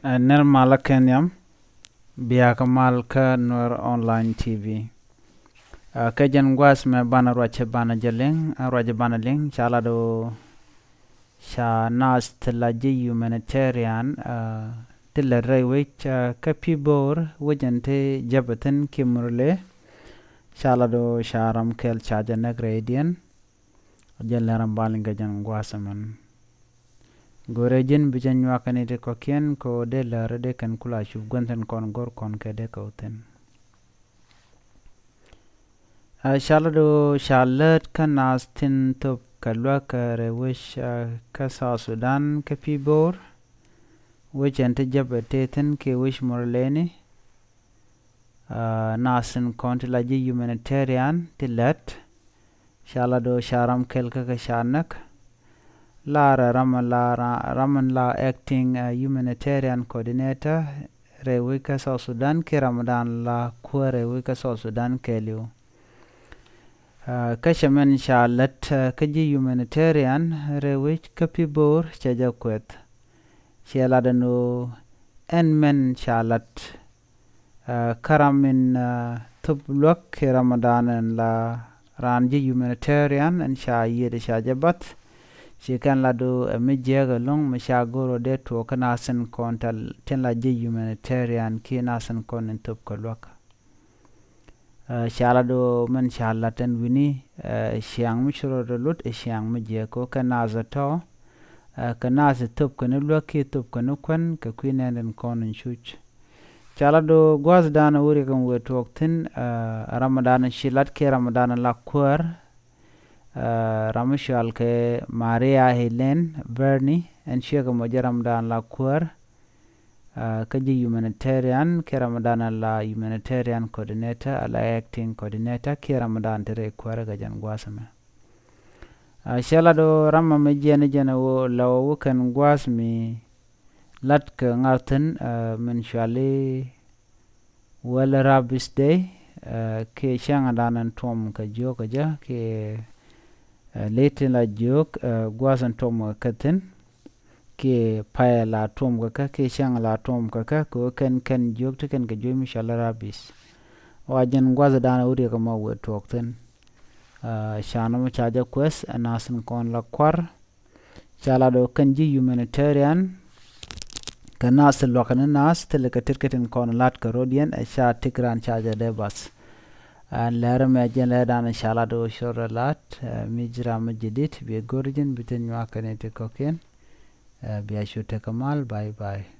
Eh, ner mala kenyam biya kamal ka nor online tv uh, eh, ke jan gwas me bana roche bana jeling, eh, roje bana leng chala do sha nas tlaji humanitarian uh, tilla rai wech uh, kapi bor wajante jabatin kimurle chala do ram kel chaja nagradian jelle baling balinga jan gwasaman goreejen bijanyoa kanide kokien ko de larede ken kula shufgonten kon gor kon kede kauten shalado shalad kan astin top kalwa kare wish ka sa sudan ka pibor wish anta jabateten ke wish morleni nasin kon tilaji humanitarian tilat shalado sharam kelka ka shanak Lara Ramallah, la acting uh, humanitarian coordinator rewika South Sudan ke Ramadan la kuwa rewika South Sudan ke liu. Uh, kashe men Charlotte uh, kaji humanitarian rewich kapi bor chaja kwet. Shela danu en men Charlotte uh, karamin uh, tub ke Ramadan la ranji humanitarian en sha yede sha jabat. Shekan lado mi jega long mi sha goro de to kana sin kon tal ten la je humanitarian ki na kon en top ko loka. Shala do min shala ten wini uh, shiang mi shuro do lut e shiang mi je ko ka za to uh, ka za top ko ne loki top ko ne kon ka kwin en kon en shuch. Shala do gwaz dana wuri kan wetok tin uh, Ramadan shilat ke Ramadan la kwar Eh, ramushalke maria helen berni en shega moja ramadan la kuar uh, eh, kaji humanitarian ke ramadan la humanitarian coordinator ala acting coordinator ke ramadan tere kuar ga jan gwasme uh, eh, shela do rama mejene jene wo la wo ken gwasmi lat ke ngarten uh, men shali well rabis day uh, ke shanga danan tom ka jo ka ja ke Eh, leyte la jog eh, gwasan tom ka ke paya la tom ka ka ke shang la tom ka ko ken ken jog to ken jo mi shala rabis wajen gwaza dana uri ka ma we tok tin eh, shana ma chaja quest anasin kon la kwar chala do ji humanitarian ka nas lo kan nas tele ka tirketin kon lat ka rodian a sha tikran caja de bas læremedgjenlederen i Kjellado Kjørrelat, Mijra Majdit, vi er Gorgen, Bitenua Kanetikokken, vi er Kjurtekamal, bye bye.